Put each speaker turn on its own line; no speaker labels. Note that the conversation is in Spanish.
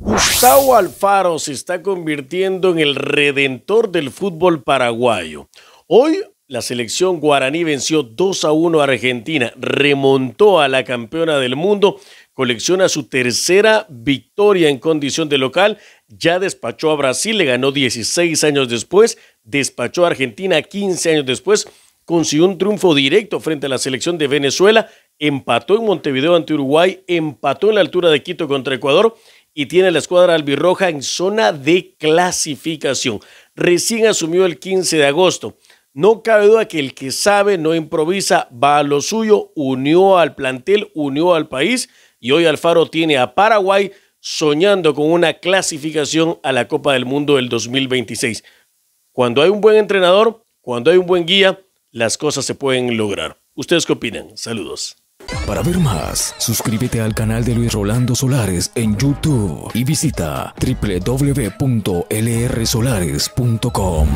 Gustavo Alfaro se está convirtiendo en el redentor del fútbol paraguayo. Hoy la selección guaraní venció 2 a 1 a Argentina, remontó a la campeona del mundo, colecciona su tercera victoria en condición de local, ya despachó a Brasil, le ganó 16 años después, despachó a Argentina 15 años después, consiguió un triunfo directo frente a la selección de Venezuela, empató en Montevideo ante Uruguay, empató en la altura de Quito contra Ecuador y tiene la escuadra albirroja en zona de clasificación. Recién asumió el 15 de agosto. No cabe duda que el que sabe no improvisa, va a lo suyo, unió al plantel, unió al país y hoy Alfaro tiene a Paraguay soñando con una clasificación a la Copa del Mundo del 2026. Cuando hay un buen entrenador, cuando hay un buen guía, las cosas se pueden lograr. ¿Ustedes qué opinan? Saludos.
Para ver más, suscríbete al canal de Luis Rolando Solares en YouTube y visita www.lrsolares.com.